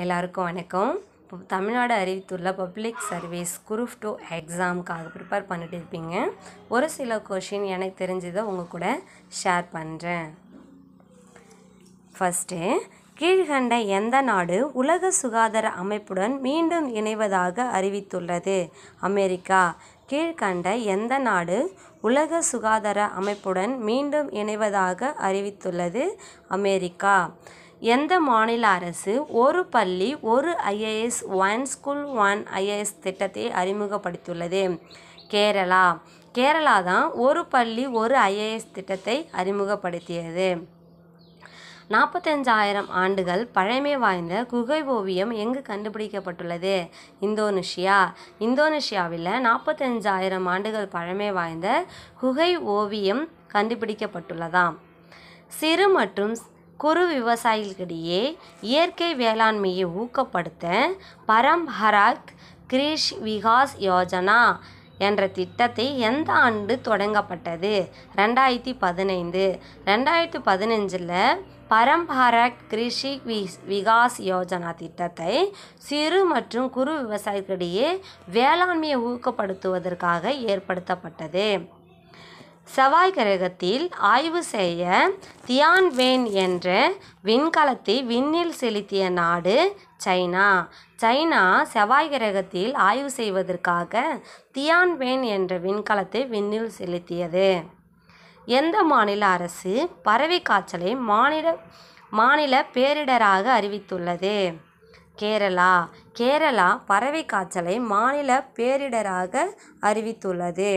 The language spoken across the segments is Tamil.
எல்லாருக்கும் வணக்கம் இப்போ தமிழ்நாடு அறிவித்துள்ள பப்ளிக் சர்வீஸ் குரூப் டூ எக்ஸாமுக்காக ப்ரிப்பேர் பண்ணிட்டு இருப்பீங்க ஒரு சில கொஷின் எனக்கு தெரிஞ்சதை உங்கள் கூட ஷேர் பண்ணுறேன் ஃபஸ்ட்டு கீழ்கண்ட எந்த நாடு உலக சுகாதார அமைப்புடன் மீண்டும் இணைவதாக அறிவித்துள்ளது அமெரிக்கா கீழ்கண்ட எந்த நாடு உலக சுகாதார அமைப்புடன் மீண்டும் இணைவதாக அறிவித்துள்ளது அமெரிக்கா எந்த மாநில அரசு ஒரு பள்ளி ஒரு IAS one school one IAS திட்டத்தை அறிமுகப்படுத்தியுள்ளது கேரளா கேரளா தான் ஒரு பள்ளி ஒரு ஐஏஎஸ் திட்டத்தை அறிமுகப்படுத்தியது நாற்பத்தஞ்சாயிரம் ஆண்டுகள் பழமை வாய்ந்த குகை ஓவியம் எங்கு கண்டுபிடிக்கப்பட்டுள்ளது இந்தோனேஷியா இந்தோனேஷியாவில் நாற்பத்தஞ்சாயிரம் ஆண்டுகள் பழமை வாய்ந்த குகை ஓவியம் கண்டுபிடிக்கப்பட்டுள்ளதாம் சிறு மற்றும் குறு விவசாயிகளிடையே இயற்கை வேளாண்மையை ஊக்கப்படுத்த பரம்ஹராக் கிரிஷ் விகாஸ் யோஜனா என்ற திட்டத்தை எந்த ஆண்டு தொடங்கப்பட்டது ரெண்டாயிரத்தி பதினைந்து ரெண்டாயிரத்தி பதினஞ்சில் பரம்பரக் கிருஷி விகாஸ் யோஜனா திட்டத்தை சிறு மற்றும் குறு விவசாயிகளிடையே வேளாண்மையை ஊக்கப்படுத்துவதற்காக ஏற்படுத்தப்பட்டது செவ்வாய் கிரகத்தில் ஆய்வு செய்ய தியான் தியான்வேன் என்ற விண்கலத்தை விண்ணில் செலுத்திய நாடு சைனா சைனா செவ்வாய் கிரகத்தில் ஆய்வு செய்வதற்காக தியான்வேன் என்ற விண்கலத்தை விண்ணில் செலுத்தியது எந்த மாநில அரசு பறவை காய்ச்சலை மாநில மாநில பேரிடராக அறிவித்துள்ளது கேரளா கேரளா பறவை காய்ச்சலை மாநில பேரிடராக அறிவித்துள்ளது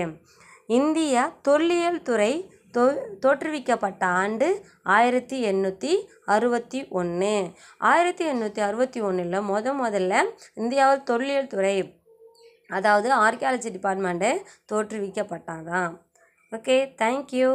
இந்தியா தொல்லியல் துறை தோற்றுவிக்கப்பட்ட ஆண்டு ஆயிரத்தி எண்ணூற்றி அறுபத்தி ஒன்று ஆயிரத்தி எண்ணூற்றி அறுபத்தி ஒன்றில் முத முதல்ல இந்தியாவில் தொல்லியல் துறை அதாவது ஆர்கியாலஜி டிபார்ட்மெண்ட்டு தோற்றுவிக்கப்பட்டாதான் ஓகே தேங்க்யூ